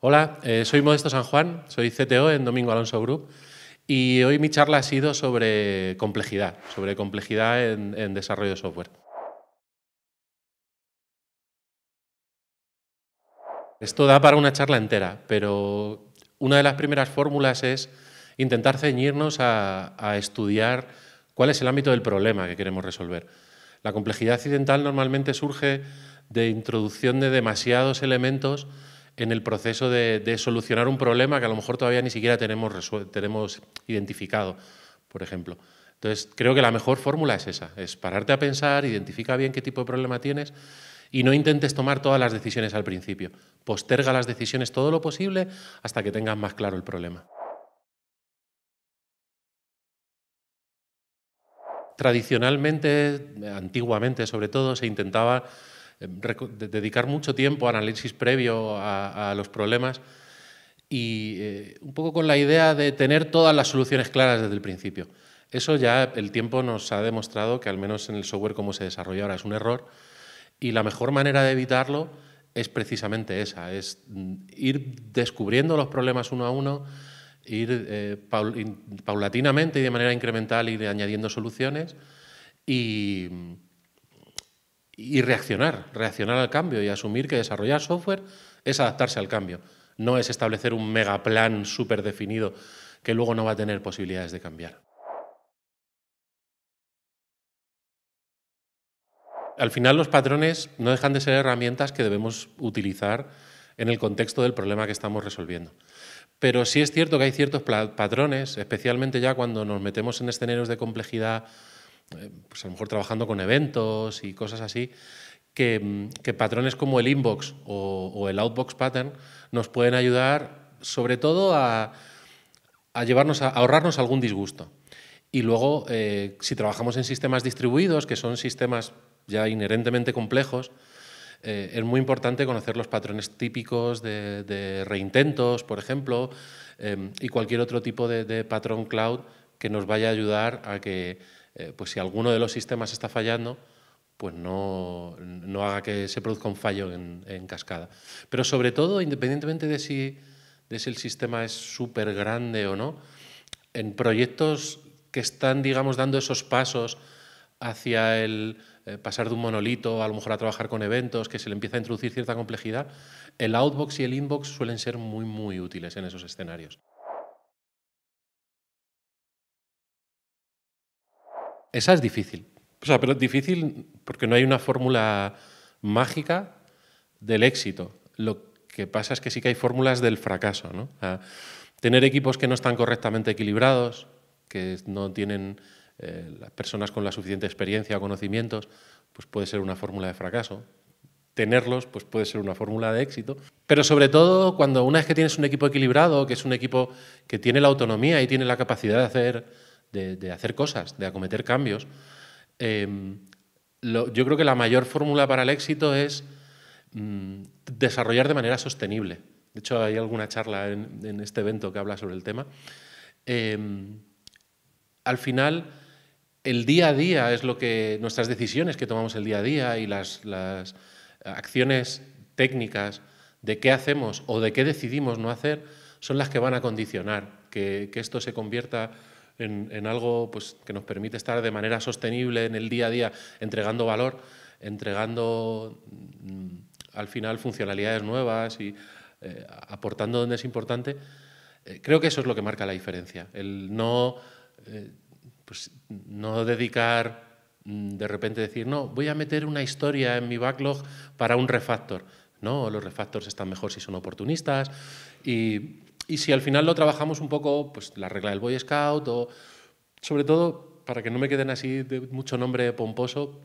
Hola, eh, soy Modesto San Juan, soy CTO en Domingo Alonso Group y hoy mi charla ha sido sobre complejidad, sobre complejidad en, desarrollo de software. Esto da para una charla entera, pero una de las primeras fórmulas es intentar ceñirnos a, estudiar cuál es el ámbito del problema que queremos resolver. La complejidad accidental normalmente surge de introducción de demasiados elementos en el proceso de, solucionar un problema que a lo mejor todavía ni siquiera tenemos, tenemos identificado, por ejemplo. Entonces, creo que la mejor fórmula es esa, es pararte a pensar, identifica bien qué tipo de problema tienes y no intentes tomar todas las decisiones al principio. Posterga las decisiones todo lo posible hasta que tengas más claro el problema. Tradicionalmente, eh, antiguamente sobre todo, se intentaba dedicar mucho tiempo a análisis previo a, los problemas y eh, un poco con la idea de tener todas las soluciones claras desde el principio. Eso ya el tiempo nos ha demostrado que al menos en el software como se desarrolla ahora es un error y la mejor manera de evitarlo es precisamente esa, es mm, ir descubriendo los problemas uno a uno, ir eh, paulatinamente y de manera incremental ir añadiendo soluciones y mm, y reaccionar, reaccionar al cambio y asumir que desarrollar software es adaptarse al cambio, no es establecer un megaplan súper definido que luego no va a tener posibilidades de cambiar. Al final los patrones no dejan de ser herramientas que debemos utilizar en el contexto del problema que estamos resolviendo. Pero sí es cierto que hay ciertos patrones, especialmente ya cuando nos metemos en escenarios de complejidad eh, pues a lo mejor trabajando con eventos y cosas así, que, mm, patrones como el inbox o, el outbox pattern nos pueden ayudar sobre todo a, llevarnos a, ahorrarnos algún disgusto. Y luego, eh, si trabajamos en sistemas distribuidos, que son sistemas ya inherentemente complejos, eh, es muy importante conocer los patrones típicos de, reintentos, por ejemplo, y cualquier otro tipo de patrón cloud que nos vaya a ayudar a que eh, pues si alguno de los sistemas está fallando, pues no, haga que se produzca un fallo en, cascada. Pero sobre todo, independientemente de si, de si el sistema es súper grande o no, en proyectos que están, digamos, dando esos pasos hacia el eh, pasar de un monolito, a lo mejor a trabajar con eventos, que se le empieza a introducir cierta complejidad, el outbox y el inbox suelen ser muy, muy útiles en esos escenarios. Esa es difícil. pero es difícil porque no hay una fórmula mágica del éxito. Lo que pasa es que sí que hay fórmulas del fracaso. tener equipos que no están correctamente equilibrados, que no tienen eh, las personas con la suficiente experiencia o conocimientos, pues puede ser una fórmula de fracaso. Tenerlos, pues puede ser una fórmula de éxito. Pero sobre todo, cuando una vez que tienes un equipo equilibrado, que es un equipo que tiene la autonomía y tiene la capacidad de hacer de, hacer cosas, de acometer cambios. Em, yo creo que la mayor fórmula para el éxito es mm, desarrollar de manera sostenible. De hecho, hay alguna charla en, este evento que habla sobre el tema. Em, al final, el día a día es lo que nuestras decisiones que tomamos el día a día y las, acciones técnicas de qué hacemos o de qué decidimos no hacer son las que van a condicionar que esto se convierta en, algo pues, que nos permite estar de manera sostenible en el día a día, entregando valor, entregando mm, al final funcionalidades nuevas y eh, aportando donde es importante, eh, creo que eso es lo que marca la diferencia. El no, eh, pues, no dedicar mm, de repente decir, no, voy a meter una historia en mi backlog para un refactor. No, los refactors están mejor si son oportunistas y y si al final lo trabajamos un poco, pues la regla del Boy Scout o, sobre todo, para que no me queden así de mucho nombre pomposo,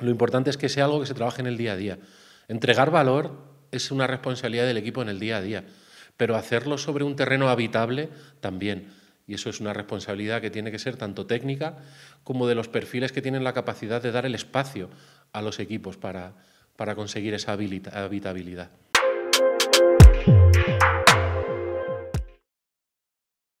lo importante es que sea algo que se trabaje en el día a día. Entregar valor es una responsabilidad del equipo en el día a día, pero hacerlo sobre un terreno habitable también. Y eso es una responsabilidad que tiene que ser tanto técnica como de los perfiles que tienen la capacidad de dar el espacio a los equipos para, para conseguir esa habitabilidad.